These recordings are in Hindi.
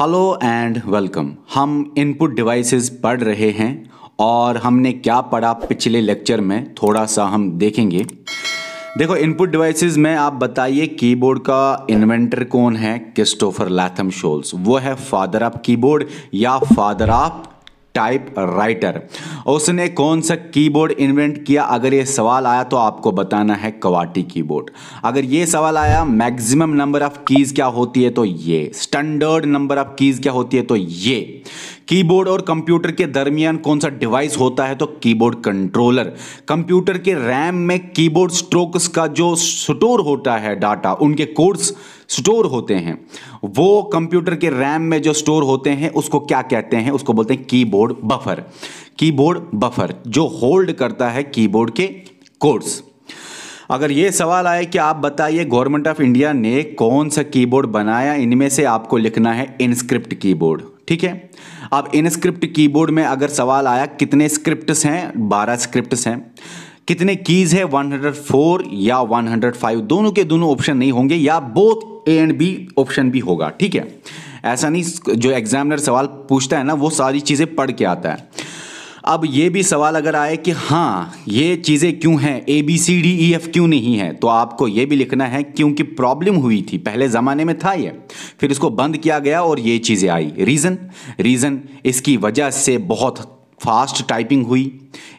हेलो एंड वेलकम हम इनपुट डिवाइसेस पढ़ रहे हैं और हमने क्या पढ़ा पिछले लेक्चर में थोड़ा सा हम देखेंगे देखो इनपुट डिवाइसेस में आप बताइए कीबोर्ड का इन्वेंटर कौन है क्रिस्टोफर लैथम शोल्स वो है फादर ऑफ कीबोर्ड या फादर ऑफ टाइप राइटर उसने कौन सा कीबोर्ड इन्वेंट किया अगर ये सवाल आया तो आपको बताना है कवाटी कीबोर्ड अगर ये सवाल आया मैक्सिमम नंबर ऑफ कीज क्या होती है तो ये स्टैंडर्ड नंबर ऑफ कीज क्या होती है तो ये कीबोर्ड और कंप्यूटर के दरमियान कौन सा डिवाइस होता है तो कीबोर्ड कंट्रोलर कंप्यूटर के रैम में कीबोर्ड स्ट्रोक्स का जो स्टोर होता है डाटा उनके कोड्स स्टोर होते हैं वो कंप्यूटर के रैम में जो स्टोर होते हैं उसको क्या कहते हैं उसको बोलते हैं कीबोर्ड बफर कीबोर्ड बफर जो होल्ड करता है कीबोर्ड के कोड्स अगर ये सवाल आए कि आप बताइए गवर्नमेंट ऑफ इंडिया ने कौन सा कीबोर्ड बनाया इनमें से आपको लिखना है इनस्क्रिप्ट कीबोर्ड ठीक है अब इनस्क्रिप्ट कीबोर्ड में अगर सवाल आया कितने स्क्रिप्ट्स हैं बारह स्क्रिप्ट्स हैं कितने कीज है 104 या 105 दोनों के दोनों ऑप्शन नहीं होंगे या both A and B option भी होगा ठीक है ऐसा नहीं जो एग्जामिनर सवाल पूछता है ना वो सारी चीज़ें पढ़ के आता है अब ये भी सवाल अगर आए कि हाँ ये चीज़ें क्यों हैं A B C D E F क्यों नहीं है तो आपको ये भी लिखना है क्योंकि प्रॉब्लम हुई थी पहले ज़माने में था ये फिर इसको बंद किया गया और ये चीज़ें आई रीज़न रीज़न इसकी वजह से बहुत फास्ट टाइपिंग हुई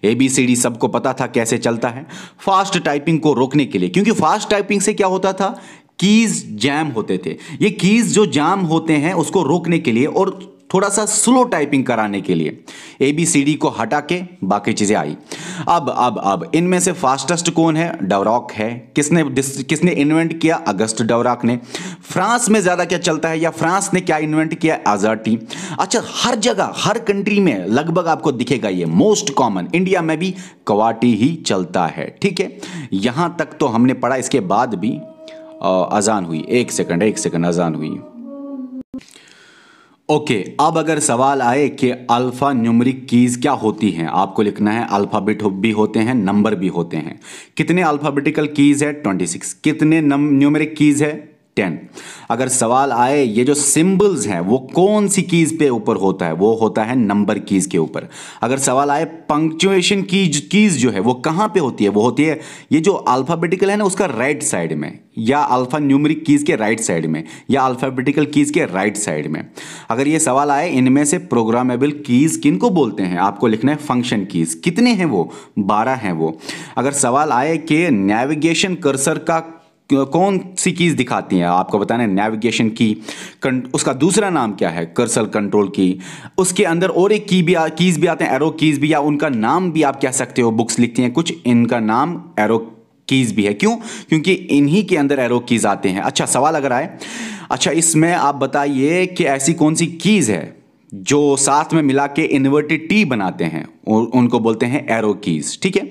ए बी सी डी सबको पता था कैसे चलता है फास्ट टाइपिंग को रोकने के लिए क्योंकि फास्ट टाइपिंग से क्या होता था कीज जैम होते थे ये कीज जो जाम होते हैं उसको रोकने के लिए और थोड़ा सा स्लो टाइपिंग कराने के लिए ए बी सी डी को हटा के बाकी चीज़ें आई अब अब अब इनमें से फास्टेस्ट कौन है डवरॉक है किसने किसने इन्वेंट किया अगस्त डवरॉक ने फ्रांस में ज़्यादा क्या चलता है या फ्रांस ने क्या इन्वेंट किया आज़ाटी अच्छा हर जगह हर कंट्री में लगभग आपको दिखेगा ये मोस्ट कॉमन इंडिया में भी कवाटी ही चलता है ठीक है यहां तक तो हमने पढ़ा इसके बाद भी अजान हुई एक सेकंड एक सेकंड अजान हुई ओके okay, अब अगर सवाल आए कि अल्फ़ा न्यूमरिक कीज़ क्या होती हैं आपको लिखना है अल्फ़ाबेट भी होते हैं नंबर भी होते हैं कितने अल्फ़ाबेटिकल कीज़ है 26 कितने न्यूमरिक कीज़ है टेन अगर सवाल आए ये जो सिंबल्स हैं वो कौन सी कीज पे ऊपर होता है वो होता है नंबर कीज के ऊपर अगर सवाल आए पंक्चुएशन कीज कीज जो है वो कहाँ पे होती है वो होती है ये जो अल्फाबेटिकल है ना उसका राइट right साइड में या अल्फा न्यूमरिक कीज के राइट right साइड में या अल्फाबेटिकल कीज के राइट right साइड में अगर ये सवाल आए इनमें से प्रोग्रामेबल कीज किनको बोलते हैं आपको लिखना है फंक्शन कीज कितने हैं वो बारह हैं वो अगर सवाल आए कि नेविगेशन कर्सर का कौन सी कीज़ दिखाती हैं आपको बताना है नेविगेशन की उसका दूसरा नाम क्या है कर्सल कंट्रोल की उसके अंदर और एक की भी कीज़ भी आते हैं एरो कीज़ भी या उनका नाम भी आप कह सकते हो बुक्स लिखती हैं कुछ इनका नाम एरो कीज़ भी है क्यों क्योंकि इन्हीं के अंदर एरो कीज़ आते हैं अच्छा सवाल अगर आए अच्छा इसमें आप बताइए कि ऐसी कौन सी कीज़ है जो साथ में मिला के इन्वर्टेड टी बनाते हैं और उनको बोलते हैं एरो कीज़ ठीक है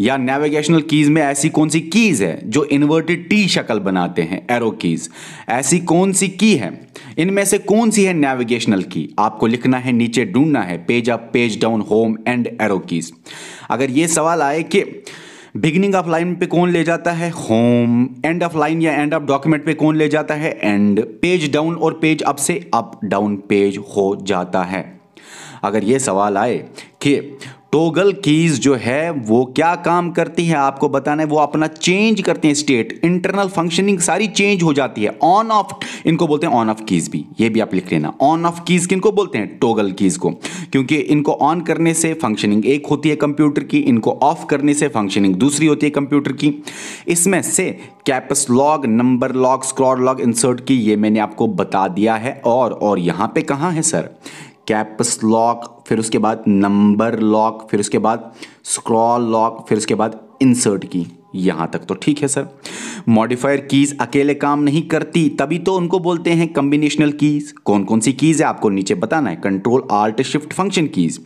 या नेविगेशनल कीज में ऐसी कौन सी कीज है जो इन्वर्टेड टी शक्ल बनाते हैं एरो कीज ऐसी कौन सी की है इनमें से कौन सी है नेविगेशनल की आपको लिखना है नीचे ढूंढना है page up page down home end arrow keys अगर ये सवाल आए कि बिगिनिंग ऑफ लाइन पे कौन ले जाता है होम एंड ऑफ लाइन या एंड ऑफ डॉक्यूमेंट पे कौन ले जाता है एंड पेज डाउन और पेज अप से अप डाउन पेज हो जाता है अगर ये सवाल आए कि टोगल कीज जो है वो क्या काम करती है आपको बताना है वो अपना चेंज करते हैं स्टेट इंटरनल फंक्शनिंग सारी चेंज हो जाती है ऑन ऑफ इनको बोलते हैं ऑन ऑफ कीज भी ये भी आप लिख लेना ऑन ऑफ कीज किनको बोलते हैं टोगल कीज को क्योंकि इनको ऑन करने से फंक्शनिंग एक होती है कंप्यूटर की इनको ऑफ करने से फंक्शनिंग दूसरी होती है कंप्यूटर की इसमें से caps lock number lock scroll lock insert key ये मैंने आपको बता दिया है और और यहाँ पे कहाँ है सर कैप्स लॉक फिर उसके बाद नंबर लॉक फिर उसके बाद स्क्रॉल लॉक फिर उसके बाद इंसर्ट की यहाँ तक तो ठीक है सर मॉडिफायर कीज़ अकेले काम नहीं करती तभी तो उनको बोलते हैं कम्बिनेशनल कीज़ कौन कौन सी कीज़ है आपको नीचे बताना है control alt shift function keys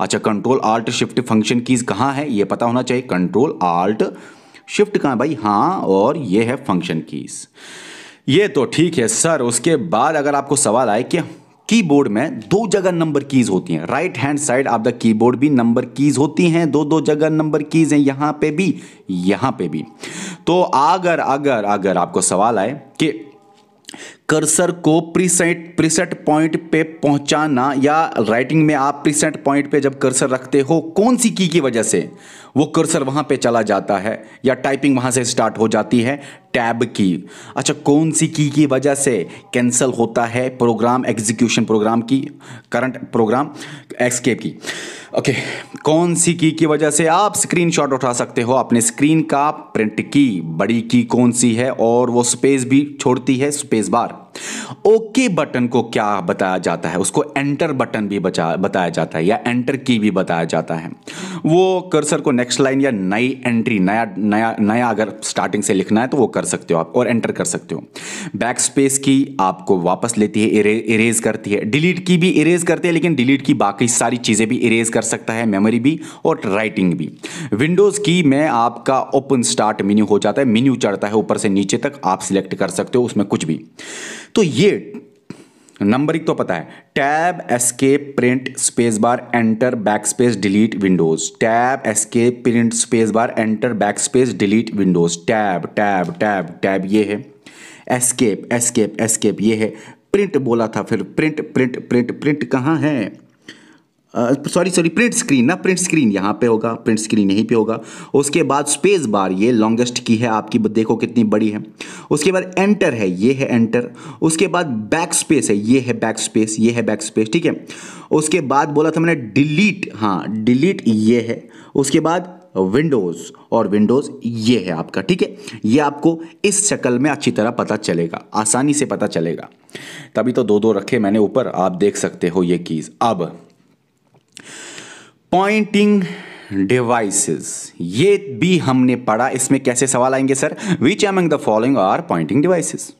अच्छा control alt shift function keys कहाँ है ये पता होना चाहिए कंट्रोल आर्ट शिफ्ट कहाँ भाई हाँ और ये है फंक्शन कीज़ ये तो ठीक है सर उसके बाद अगर आपको सवाल आए क्या कीबोर्ड में दो जगह नंबर कीज होती हैं right hand side of the keyboard भी नंबर कीज होती हैं दो दो जगह नंबर कीज हैं यहां पे भी यहां पे भी तो अगर अगर अगर आपको सवाल आए कि कर्सर को प्रीसेट प्रीसेट पॉइंट पे पहुंचाना या राइटिंग में आप प्रीसेट पॉइंट पे जब कर्सर रखते हो कौन सी की की वजह से वो कर्सर वहाँ पे चला जाता है या टाइपिंग वहाँ से स्टार्ट हो जाती है टैब की अच्छा कौन सी की की वजह से कैंसिल होता है प्रोग्राम एग्जीक्यूशन प्रोग्राम की current program escape key okay कौन सी की की वजह से आप स्क्रीनशॉट उठा सकते हो अपने स्क्रीन का प्रिंट की बड़ी की कौन सी है और वो स्पेस भी छोड़ती है स्पेस बार ओके बटन को क्या बताया जाता है उसको एंटर बटन भी बचा बताया जाता है या एंटर की भी बताया जाता है वो कर्सर को नेक्स्ट लाइन या नई एंट्री नया नया नया अगर स्टार्टिंग से लिखना है तो वो कर सकते हो आप और एंटर कर सकते हो बैक स्पेस की आपको वापस लेती है इरेज करती है डिलीट की भी इरेज करती है लेकिन डिलीट की बाकी सारी चीज़ें भी इरेज कर सकता है मेमोरी भी और राइटिंग भी विंडोज़ की में आपका ओपन स्टार्ट मेन्यू हो जाता है मेन्यू चढ़ता है ऊपर से नीचे तक आप सिलेक्ट कर सकते हो उसमें कुछ भी तो ये नंबर एक तो पता है tab escape print space bar enter backspace delete windows tab escape print space bar enter backspace delete windows tab tab tab tab ये है एस्केप एस्केप एस्केप ये है प्रिंट बोला था फिर प्रिंट प्रिंट प्रिंट प्रिंट, कहाँ है सॉरी सॉरी प्रिंट स्क्रीन ना प्रिंट स्क्रीन यहाँ पे होगा प्रिंट स्क्रीन यहीं पे होगा उसके बाद स्पेस बार ये लॉन्गेस्ट की है आपकी देखो कितनी बड़ी है उसके बाद एंटर है ये है एंटर उसके बाद बैक स्पेस है ये है बैक स्पेस ये है बैक स्पेस ठीक है उसके बाद बोला था मैंने डिलीट हाँ डिलीट ये है उसके बाद विंडोज़ और विंडोज़ ये है आपका ठीक है ये आपको इस शक्ल में अच्छी तरह पता चलेगा आसानी से पता चलेगा तभी तो दो दो रखे मैंने ऊपर आप देख सकते हो ये कीज़ अब पॉइंटिंग डिवाइसेस ये भी हमने पढ़ा इसमें कैसे सवाल आएंगे sir which among the following are pointing devices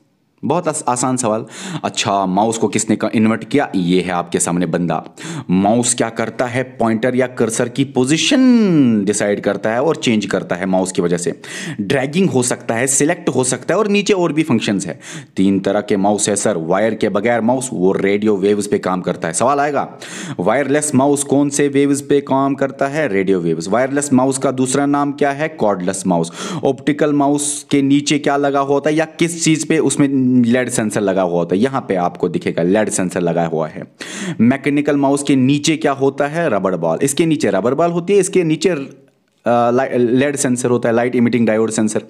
बहुत आस, आसान सवाल अच्छा माउस को किसने इन्वर्ट किया ये है आपके सामने बंदा माउस क्या करता है पॉइंटर या कर्सर की पोजीशन डिसाइड करता है और चेंज करता है माउस की वजह से ड्रैगिंग हो सकता है सिलेक्ट हो सकता है और नीचे और भी फंक्शंस है तीन तरह के माउस है सर वायर के बगैर माउस वो रेडियो वेव्स पे काम करता है सवाल आएगा वायरलेस माउस कौन से वेव्स पे काम करता है रेडियो वेव्स वायरलेस माउस का दूसरा नाम क्या है कॉर्डलेस माउस ऑप्टिकल माउस के नीचे क्या लगा होता है या किस चीज़ पे उसमें लेड सेंसर लगा हुआ होता है यहां पे आपको दिखेगा लेड सेंसर लगा हुआ है मैकेनिकल माउस के नीचे क्या होता है रबड़ बॉल इसके नीचे रबर बॉल होती है इसके नीचे लेड सेंसर होता है लाइट इमिटिंग डायोड सेंसर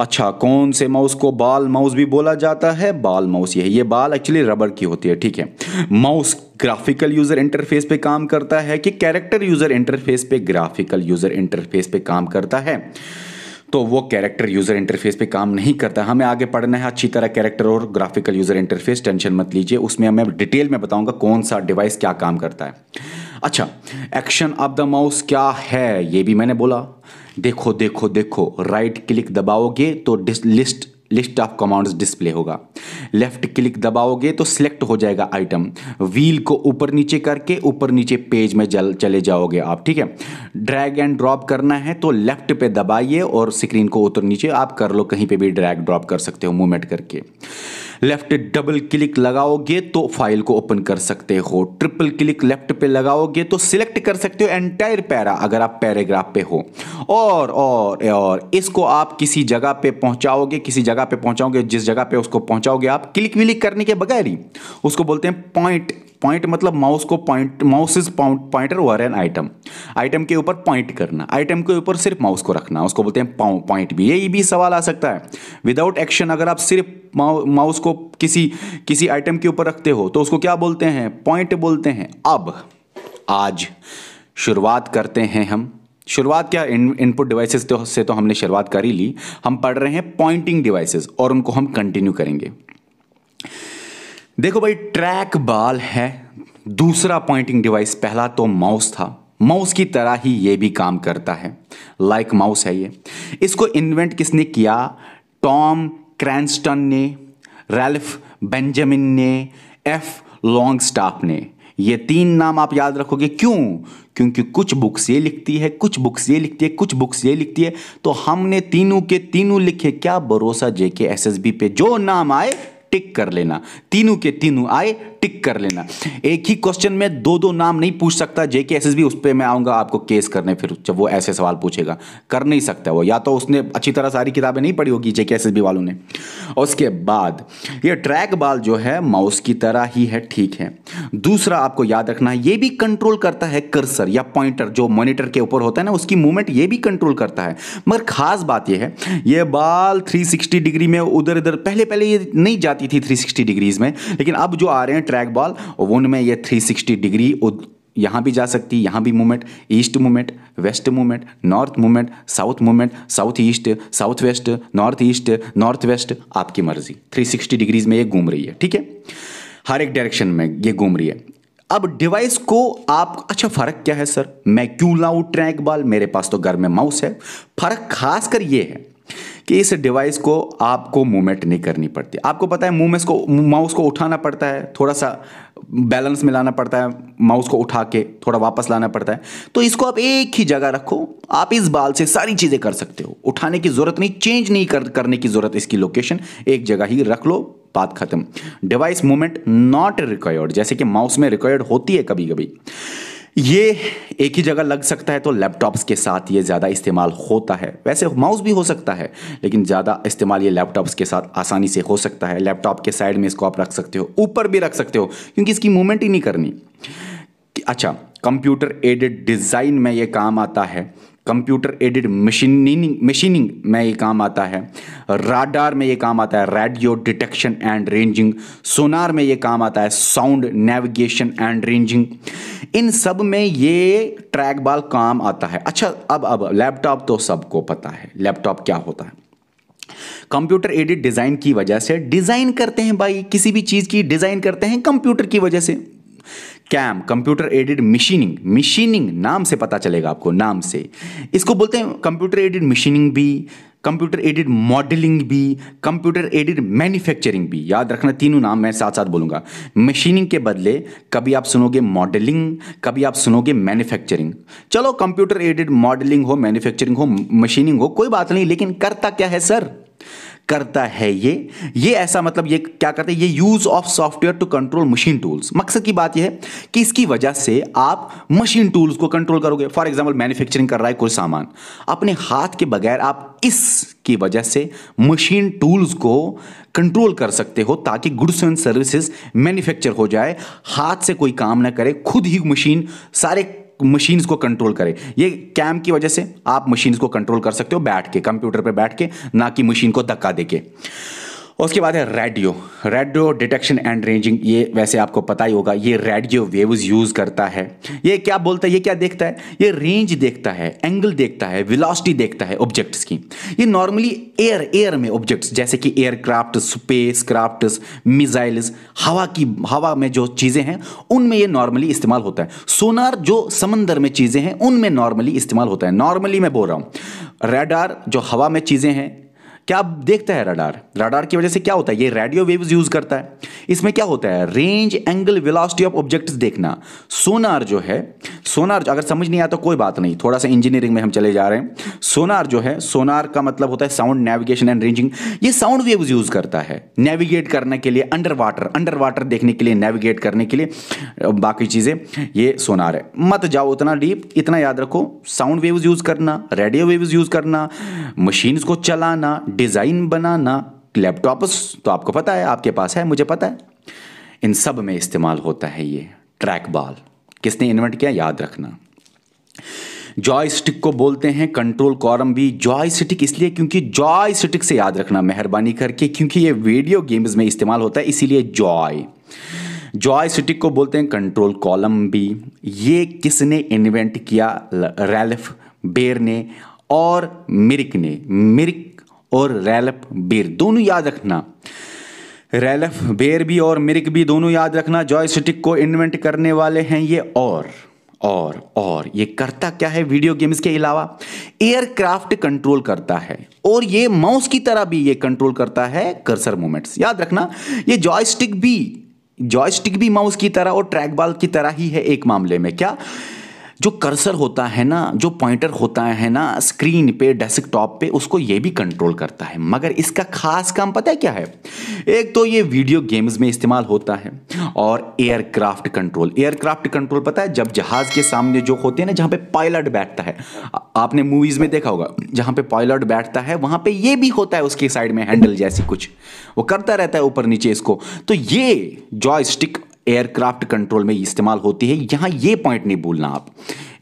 अच्छा कौन से माउस को बाल माउस भी बोला जाता है बाल माउस यही ये बाल एक्चुअली रबर की होती है ठीक है माउस ग्राफिकल यूजर इंटरफेस पे काम करता है कि कैरेक्टर यूजर इंटरफेस पे ग्राफिकल यूजर इंटरफेस पे काम करता है तो वो कैरेक्टर यूज़र इंटरफेस पे काम नहीं करता हमें आगे पढ़ना है अच्छी तरह कैरेक्टर और ग्राफिकल यूज़र इंटरफेस टेंशन मत लीजिए उसमें मैं डिटेल में बताऊंगा कौन सा डिवाइस क्या काम करता है अच्छा एक्शन ऑफ द माउस क्या है ये भी मैंने बोला देखो देखो देखो राइट क्लिक दबाओगे तो list list of commands display होगा लेफ्ट क्लिक दबाओगे तो सिलेक्ट हो जाएगा आइटम व्हील को ऊपर नीचे करके ऊपर नीचे पेज में जल चले जाओगे आप ठीक है ड्रैग एंड ड्रॉप करना है तो लेफ्ट पे दबाइए और स्क्रीन को ऊपर नीचे आप कर लो कहीं पे भी ड्रैग ड्रॉप कर सकते हो मूवमेंट करके लेफ्ट डबल क्लिक लगाओगे तो फाइल को ओपन कर सकते हो ट्रिपल क्लिक लेफ्ट पे लगाओगे तो सिलेक्ट कर सकते हो एंटायर पैरा अगर आप पैराग्राफ पे हो और और और इसको आप किसी जगह पे पहुंचाओगे किसी जगह जगह पे पहुंचाओगे जिस जगह पे उसको पहुंचाओगे आप क्लिक विलिक करने के बगैर ही उसको बोलते हैं पॉइंट पॉइंट मतलब माउस को point mouse is point pointer over an item item के ऊपर पॉइंट करना आइटम के ऊपर सिर्फ माउस को रखना उसको बोलते हैं पॉइंट भी यही भी सवाल आ सकता है विदाउट एक्शन अगर आप सिर्फ माउस को किसी किसी आइटम के ऊपर रखते हो तो उसको क्या बोलते हैं पॉइंट बोलते हैं अब आज शुरुआत करते हैं हम शुरुआत क्या इनपुट डिवाइसेस तो से तो हमने शुरुआत कर ही ली हम पढ़ रहे हैं पॉइंटिंग डिवाइसेस और उनको हम कंटिन्यू करेंगे देखो भाई ट्रैक बाल है दूसरा पॉइंटिंग डिवाइस पहला तो माउस था माउस की तरह ही ये भी काम करता है लाइक like माउस है ये इसको इन्वेंट किसने किया टॉम क्रैंस्टन ने रेल्फ बेंजामिन ने एफ लॉन्ग स्टाफ ने ये तीन नाम आप याद रखोगे क्यों क्योंकि कुछ बुक्स ये लिखती है कुछ बुक्स ये लिखती है कुछ बुक्स ये लिखती है तो हमने तीनों के तीनों लिखे क्या भरोसा जेके एस पे जो नाम आए टिक कर लेना तीनों के तीनों आए टिक कर लेना एक ही क्वेश्चन में दो दो नाम नहीं पूछ सकता जेके एस एस बी उस पर मैं आऊँगा आपको केस करने फिर जब वो ऐसे सवाल पूछेगा कर नहीं सकता वो या तो उसने अच्छी तरह सारी किताबें नहीं पढ़ी होगी जेके एस एस बी वालों ने उसके बाद ये ट्रैक बाल जो है माउस की तरह ही है ठीक है दूसरा आपको याद रखना है ये भी कंट्रोल करता है कर्सर या पॉइंटर जो मॉनिटर के ऊपर होता है ना उसकी मूवमेंट ये भी कंट्रोल करता है मगर खास बात यह है ये बाल 360 डिग्री में उधर इधर पहले पहले ये नहीं जाती थी 360 डिग्रीज में लेकिन अब जो आ रहे हैं ट्रैक बॉल और उनमें ये 360 डिग्री यहाँ भी जा सकती है यहाँ भी movement east movement west movement north movement south movement south east south west north east north west आपकी मर्जी 360 डिग्रीज में ये घूम रही है ठीक है हर एक डायरेक्शन में ये घूम रही है अब डिवाइस को आप अच्छा फर्क क्या है सर मैं क्यों लाऊं ट्रैक बॉल मेरे पास तो घर में माउस है फर्क खास कर ये है कि इस डिवाइस को आपको मूवमेंट नहीं करनी पड़ती आपको पता है मूवमेंट को माउस को उठाना पड़ता है थोड़ा सा बैलेंस में लाना पड़ता है माउस को उठा के थोड़ा वापस लाना पड़ता है तो इसको आप एक ही जगह रखो आप इस बाल से सारी चीज़ें कर सकते हो उठाने की ज़रूरत नहीं चेंज नहीं कर, करने की ज़रूरत इसकी लोकेशन एक जगह ही रख लो बात खत्म डिवाइस मूवमेंट नॉट रिक्वायर्ड जैसे कि माउस में रिक्वायर्ड होती है कभी कभी ये एक ही जगह लग सकता है तो लैपटॉप्स के साथ ये ज़्यादा इस्तेमाल होता है वैसे माउस भी हो सकता है लेकिन ज़्यादा इस्तेमाल ये लैपटॉप्स के साथ आसानी से हो सकता है लैपटॉप के साइड में इसको आप रख सकते हो ऊपर भी रख सकते हो क्योंकि इसकी मूवमेंट ही नहीं करनी अच्छा कंप्यूटर एडेड डिज़ाइन में ये काम आता है कंप्यूटर एडिड मशीनिंग मशीनिंग में ये काम आता है राडार में ये काम आता है radio detection and ranging sonar में ये काम आता है साउंड नेविगेशन एंड रेंजिंग इन सब में ये ट्रैक बाल काम आता है अच्छा अब अब लैपटॉप तो सबको पता है लैपटॉप क्या होता है कंप्यूटर एडिड डिज़ाइन की वजह से डिज़ाइन करते हैं भाई किसी भी चीज़ की डिज़ाइन करते हैं कंप्यूटर की वजह से CAM computer aided machining machining नाम से पता चलेगा आपको नाम से इसको बोलते हैं कंप्यूटर एडेड मशीनिंग भी कंप्यूटर एडेड मॉडलिंग भी कंप्यूटर एडेड मैन्युफैक्चरिंग भी याद रखना तीनों नाम मैं साथ साथ बोलूंगा मशीनिंग के बदले कभी आप सुनोगे मॉडलिंग कभी आप सुनोगे मैन्युफैक्चरिंग चलो कंप्यूटर एडेड मॉडलिंग हो मैन्युफैक्चरिंग हो मशीनिंग हो कोई बात नहीं लेकिन करता क्या है सर करता है ये ये ऐसा मतलब ये क्या करते हैं ये use of software to control machine tools मकसद की बात ये है कि इसकी वजह से आप मशीन टूल्स को कंट्रोल करोगे फॉर एग्जाम्पल मैन्युफैक्चरिंग कर रहा है कोई सामान अपने हाथ के बगैर आप इसकी वजह से मशीन टूल्स को कंट्रोल कर सकते हो ताकि गुड्स एंड सर्विसेज मैन्युफैक्चर हो जाए हाथ से कोई काम ना करे खुद ही मशीन सारे मशीन्स को कंट्रोल करें ये कैम की वजह से आप मशीन्स को कंट्रोल कर सकते हो बैठ के कंप्यूटर पर बैठ के ना कि मशीन को धक्का दे के उसके बाद है radio radio detection and ranging ये वैसे आपको पता ही होगा ये रेडियो वेव्स यूज़ करता है ये क्या बोलता है ये क्या देखता है ये रेंज देखता है एंगल देखता है वेलोसिटी देखता है ऑब्जेक्ट्स की ये नॉर्मली एयर एयर में ऑब्जेक्ट्स जैसे कि एयरक्राफ्ट स्पेस क्राफ्ट मिजाइल्स हवा की हवा में जो चीज़ें हैं उनमें ये नॉर्मली इस्तेमाल होता है सोनार जो समंदर में चीज़ें हैं उनमें नॉर्मली इस्तेमाल होता है नॉर्मली मैं बोल रहा हूँ रेडार जो हवा में चीज़ें हैं क्या आप देखता है रडार रडार की वजह से क्या होता है ये रेडियो वेव्स यूज करता है इसमें क्या होता है range angle velocity of objects देखना सोनार जो है सोनार जो, अगर समझ नहीं आता तो कोई बात नहीं थोड़ा सा इंजीनियरिंग में हम चले जा रहे हैं सोनार जो है सोनार का मतलब होता है साउंड नेविगेशन एंड रेंजिंग ये साउंड वेव्स यूज करता है नेविगेट करने के लिए अंडर वाटर अंडर वाटर देखने के लिए नेविगेट करने के लिए बाकी चीज़ें ये सोनार है मत जाओ उतना डीप इतना याद रखो साउंड वेव्स यूज करना रेडियो वेव्स यूज करना मशीन्स को चलाना डिज़ाइन बनाना लैपटॉप्स तो आपको पता है आपके पास है मुझे पता है इन सब में इस्तेमाल होता है ये ट्रैक बॉल किसने इन्वेंट किया याद रखना जॉयस्टिक को बोलते हैं कंट्रोल कॉरम भी जॉयस्टिक इसलिए क्योंकि जॉयस्टिक से याद रखना मेहरबानी करके क्योंकि ये वीडियो गेम्स में इस्तेमाल होता है इसीलिए जॉय जॉय स्टिक को बोलते हैं कंट्रोल कॉलम भी ये किसने इन्वेंट किया रैल्फ बेर ने और मिरिक ने मिरिक और रैलफ बेर दोनों याद रखना रैलफ बेर भी और मिरिक भी दोनों याद रखना जॉयस्टिक को इन्वेंट करने वाले हैं ये और और और ये करता क्या है वीडियो गेम्स के अलावा एयरक्राफ्ट कंट्रोल करता है और ये माउस की तरह भी ये कंट्रोल करता है कर्सर मूवमेंट्स याद रखना ये जॉयस्टिक भी जॉयस्टिक भी माउस की तरह और ट्रैक बॉल की तरह ही है एक मामले में क्या जो कर्सर होता है ना जो पॉइंटर होता है ना स्क्रीन पे डेस्कटॉप पे उसको ये भी कंट्रोल करता है मगर इसका खास काम पता है क्या है एक तो ये वीडियो गेम्स में इस्तेमाल होता है और एयरक्राफ्ट कंट्रोल एयरक्राफ्ट कंट्रोल पता है जब जहाज के सामने जो होते हैं ना जहाँ पे पायलट बैठता है आपने मूवीज में देखा होगा जहाँ पे पायलट बैठता है वहाँ पे ये भी होता है उसके साइड में हैंडल जैसी कुछ वो करता रहता है ऊपर नीचे इसको तो ये जॉय एयरक्राफ्ट कंट्रोल में इस्तेमाल होती है यहां ये पॉइंट नहीं भूलना आप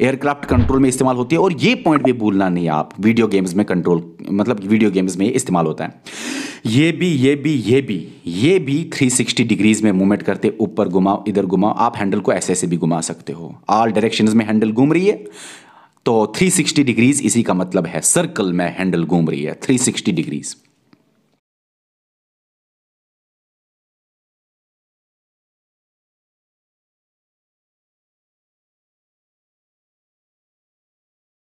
एयरक्राफ्ट कंट्रोल में इस्तेमाल होती है और ये पॉइंट भी भूलना नहीं आप वीडियो गेम्स में कंट्रोल मतलब वीडियो गेम्स में इस्तेमाल होता है ये भी ये भी ये भी ये भी 360 डिग्रीज में मूवमेंट करते ऊपर घुमाओ इधर घुमाओ आप हैंडल को ऐसे ऐसे भी घुमा सकते हो ऑल डायरेक्शन में हैंडल घूम रही है तो 360 डिग्रीज इसी का मतलब है सर्कल में हैंडल घूम रही है 360 डिग्रीज